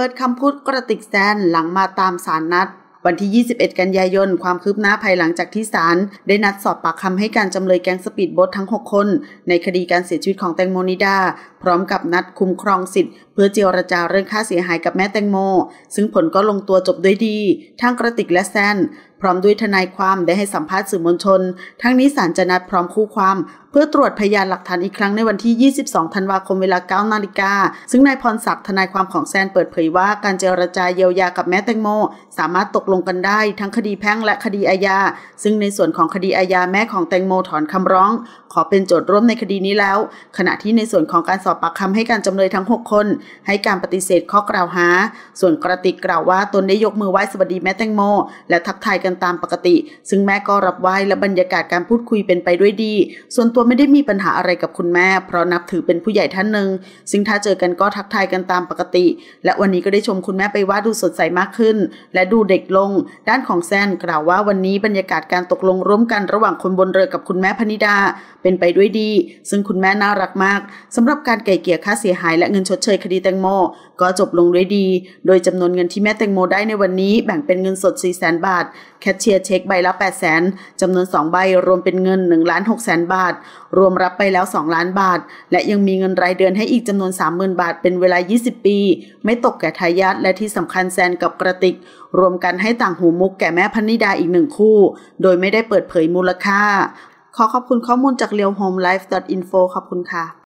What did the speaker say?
เปิดคำพูดกระติกแซน หลังมาตามสารนัด วันที่ 21 กันยายนความคืบหน้าภายหลังจากที่ศาลได้นัดสอบปากคำให้การจำเลยแก๊งสปีดโบ๊ททั้ง 6 คน ในคดีการเสียชีวิตของแตงโมนิดาพร้อมกับนัดคุ้มครองสิทธิ์ เพื่อเจรจาเรื่องค่าเสียหายกับแม่แตงโม ซึ่งผลก็ลงตัวจบด้วยดี ทั้งกระติกและแซน พร้อมด้วยทนายความได้ให้สัมภาษณ์สื่อมวลชน ทั้งนี้ศาลจะนัดพร้อมคู่ความ เพื่อตรวจพยานหลักฐานอีกครั้งในวันที่ 22 ธันวาคมเวลา9นาฬิกา ซึ่งนายพรศักดิ์ทนายความของแซนเปิดเผยว่าการเจรจาเยียวยากับแม่แตงโม สามารถตกลงกันได้ ทั้งคดีแพ่งและคดีอาญา ซึ่งในส่วนของคดีอาญาแม่ของแตงโมถอนคำร้องขอเป็นโจทย์ร่วมในคดีนี้แล้ว ขณะที่ในส่วนของการอบปากคำให้การจำเลยทั้ง 6 คน ให้การปฏิเสธข้อกล่าวหา ส่วนกระติกกล่าวว่าตนได้ยกมือไหว้สวัสดีแม่แตงโม และทักทายกันตามปกติ ซึ่งแม่ก็รับไหว้และบรรยากาศการพูดคุยเป็นไปด้วยดี ส่วนตัวไม่ได้มีปัญหาอะไรกับคุณแม่เพราะนับถือเป็นผู้ใหญ่ท่านหนึ่งซึ่งถ้าเจอกันก็ทักทายกันตามปกติ และวันนี้ก็ได้ชมคุณแม่ไปว่าดูสดใสมากขึ้น และดูเด็กลง ด้านของแซนกล่าวว่าวันนี้บรรยากาศการตกลงร่วมกันระหว่างคนบนเรือกับคุณแม่พนิดาเป็นไปด้วยดี ซึ่งคุณแม่น่ารักมาก สำหรับการการไก่เกี่ยค่าเสียหายและเงินชดเชยคดีแตงโมก็จบลงด้วยดี โดยจำนวนเงินที่แม่แตงโม ได้ในวันนี้แบ่งเป็นเงินสด 4 0 0 0 0 0 บาท แคชเชียร์เช็คใบละ 8 0 0 0 0 0จำนวน 2 ใบรวมเป็นเงิน 1 6 0 0 0 0 0นบาท รวมรับไปแล้ว 2 ล้านบาท และยังมีเงินรายเดือนให้อีกจำนวน 30,000 บาท เป็นเวลา 20 ปี ไม่ตกแก่ทายาทและที่สำคัญแซนกับกระติกรวมกันให้ต่างหูมุกแก่แม่พนิดาอีกหนึ่งคู่โดยไม่ได้เปิดเผยมูลค่าขอขอบคุณข้อมูลจากเรียวโฮมไลฟ์ดออทินโฟขอบคุณค่ะ